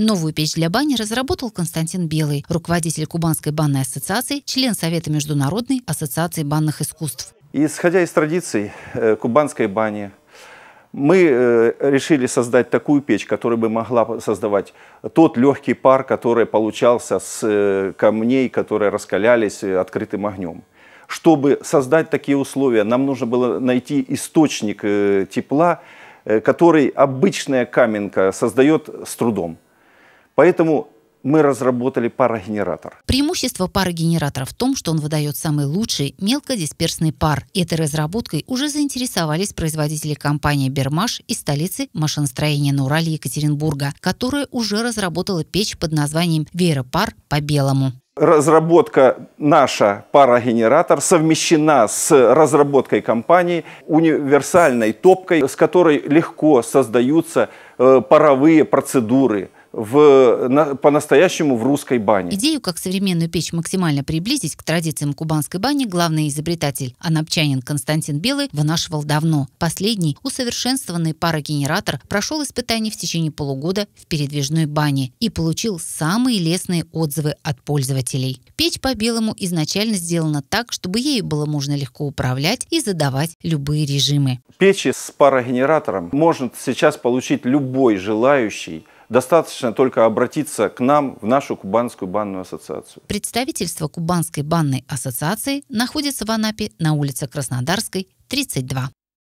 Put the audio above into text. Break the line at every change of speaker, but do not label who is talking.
Новую печь для бани разработал Константин Белый, руководитель Кубанской банной ассоциации, член Совета Международной ассоциации банных искусств.
Исходя из традиций э, кубанской бани, мы э, решили создать такую печь, которая бы могла создавать тот легкий пар, который получался с э, камней, которые раскалялись открытым огнем. Чтобы создать такие условия, нам нужно было найти источник тепла, который обычная каменка создает с трудом. Поэтому мы разработали парогенератор.
Преимущество парогенератора в том, что он выдает самый лучший мелкодисперсный пар. этой разработкой уже заинтересовались производители компании «Бермаш» из столицы машиностроения на Урале Екатеринбурга, которая уже разработала печь под названием «Вееропар по белому».
Разработка наша парогенератор совмещена с разработкой компании универсальной топкой, с которой легко создаются э, паровые процедуры – в, на, по-настоящему в русской бане. Идею,
как современную печь максимально приблизить к традициям кубанской бани, главный изобретатель анапчанин Константин Белый вынашивал давно. Последний, усовершенствованный парогенератор, прошел испытание в течение полугода в передвижной бане и получил самые лестные отзывы от пользователей. Печь по белому изначально сделана так, чтобы ею было можно легко управлять и задавать любые режимы.
Печи с парогенератором можно сейчас получить любой желающий Достаточно только обратиться к нам в нашу Кубанскую банную ассоциацию.
Представительство Кубанской банной ассоциации находится в Анапе на улице Краснодарской, 32.